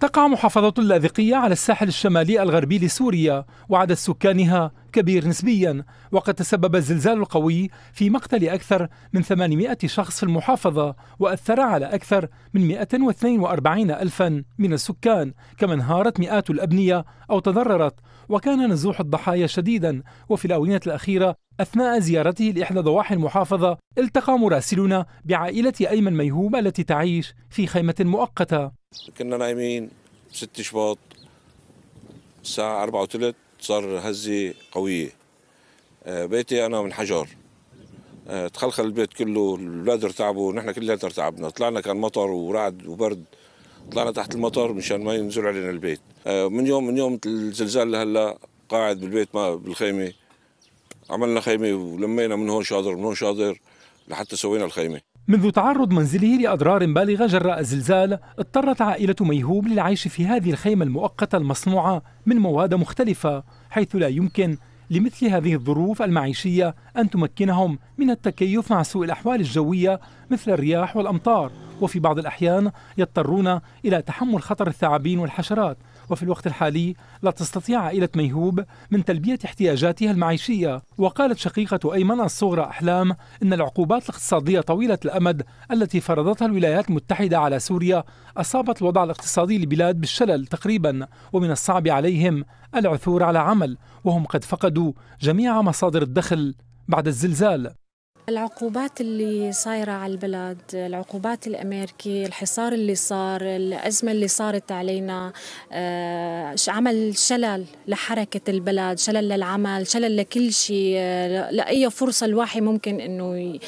تقع محافظة اللاذقية على الساحل الشمالي الغربي لسوريا وعدد سكانها كبير نسبيا وقد تسبب الزلزال القوي في مقتل أكثر من 800 شخص في المحافظة وأثر على أكثر من 142 ألفا من السكان كما انهارت مئات الأبنية أو تضررت وكان نزوح الضحايا شديدا وفي الآونة الأخيرة أثناء زيارته لإحدى ضواحي المحافظة التقى مراسلنا بعائلة أيمن ميهوب التي تعيش في خيمة مؤقتة كنا نايمين 6 شباط الساعة 4 وثلث صار هزة قوية آه، بيتي أنا من حجر آه، تخلخل البيت كله الأولاد ارتعبوا نحن كلياتنا ارتعبنا طلعنا كان مطر ورعد وبرد طلعنا تحت المطر مشان ما ينزل علينا البيت آه، من يوم من يوم الزلزال لهلا قاعد بالبيت ما بالخيمة عملنا خيمة ولمينا من هون شاطر من هون شاطر لحتى سوينا الخيمة منذ تعرض منزله لأضرار بالغة جراء زلزال اضطرت عائلة ميهوب للعيش في هذه الخيمة المؤقتة المصنوعة من مواد مختلفة حيث لا يمكن لمثل هذه الظروف المعيشية أن تمكنهم من التكيف مع سوء الأحوال الجوية مثل الرياح والأمطار وفي بعض الأحيان يضطرون إلى تحمل خطر الثعابين والحشرات وفي الوقت الحالي لا تستطيع عائلة ميهوب من تلبية احتياجاتها المعيشية وقالت شقيقة أيمن الصغرى أحلام إن العقوبات الاقتصادية طويلة الأمد التي فرضتها الولايات المتحدة على سوريا أصابت الوضع الاقتصادي للبلاد بالشلل تقريبا ومن الصعب عليهم العثور على عمل وهم قد فقدوا جميع مصادر الدخل بعد الزلزال العقوبات اللي صايرة على البلد العقوبات الأمريكية الحصار اللي صار الأزمة اللي صارت علينا آه، عمل شلل لحركة البلد شلل للعمل شلل لكل شيء آه، لأي فرصة الواحد ممكن أنه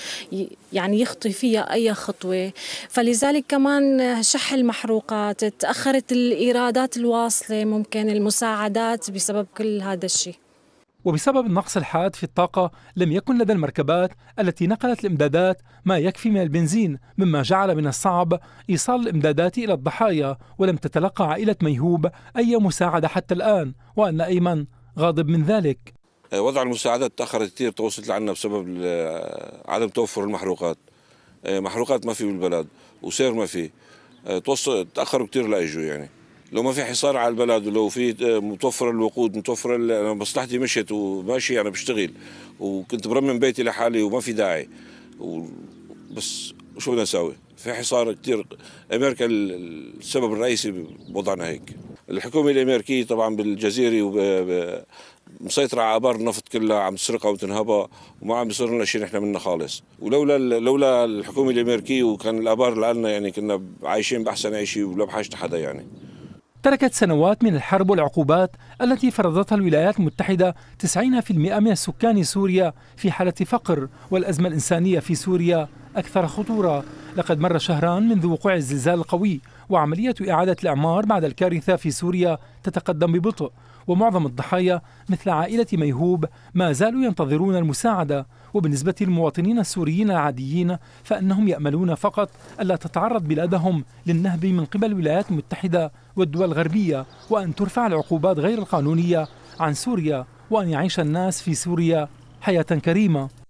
يعني يخطي فيها أي خطوة فلذلك كمان شح المحروقات تأخرت الإيرادات الواصلة ممكن المساعدات بسبب كل هذا الشيء وبسبب النقص الحاد في الطاقة لم يكن لدى المركبات التي نقلت الإمدادات ما يكفي من البنزين مما جعل من الصعب إيصال الإمدادات إلى الضحايا ولم تتلقى عائلة ميهوب أي مساعدة حتى الآن وأن أيمن غاضب من ذلك آه، وضع المساعدات تأخر كثير توصلت لعنا بسبب آه، عدم توفر المحروقات آه، محروقات ما في بالبلد وسير ما في توصل تأخروا كثير لأجوا يعني لو ما في حصار على البلد ولو في آه، متوفر الوقود متوفر انا مصلحتي مشت وماشي انا بشتغل وكنت برمم بيتي لحالي وما في داعي و... بس شو بدنا نساوي؟ في حصار كثير امريكا السبب الرئيسي بوضعنا هيك الحكومه الامريكيه طبعا بالجزيره وب... مسيطرة على آبار النفط كلها عم تسرقها وتنهبها وما عم بيصير لنا شيء نحن منها خالص ولولا لولا الحكومة الأمريكية وكان الآبار اللي لنا يعني كنا عايشين بأحسن عيشة ولا بحاجة حدا يعني تركت سنوات من الحرب والعقوبات التي فرضتها الولايات المتحدة 90% من سكان سوريا في حالة فقر والأزمة الإنسانية في سوريا أكثر خطورة لقد مر شهران منذ وقوع الزلزال القوي وعملية إعادة الإعمار بعد الكارثة في سوريا تتقدم ببطء ومعظم الضحايا مثل عائلة ميهوب ما زالوا ينتظرون المساعدة وبالنسبة للمواطنين السوريين العاديين فإنهم يأملون فقط ألا تتعرض بلادهم للنهب من قبل الولايات المتحدة والدول الغربية وأن ترفع العقوبات غير القانونية عن سوريا وأن يعيش الناس في سوريا حياة كريمة